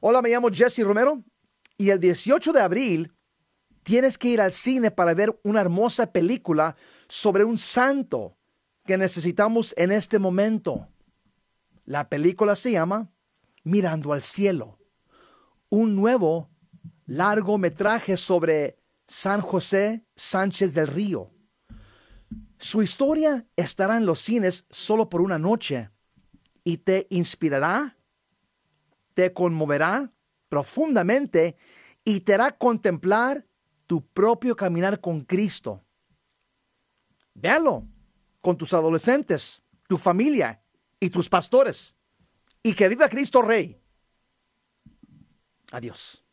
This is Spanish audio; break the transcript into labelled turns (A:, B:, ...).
A: Hola, me llamo Jesse Romero y el 18 de abril tienes que ir al cine para ver una hermosa película sobre un santo que necesitamos en este momento. La película se llama Mirando al Cielo, un nuevo largometraje sobre San José Sánchez del Río. Su historia estará en los cines solo por una noche y te inspirará te conmoverá profundamente y te hará contemplar tu propio caminar con Cristo. Véalo con tus adolescentes, tu familia y tus pastores. Y que viva Cristo Rey. Adiós.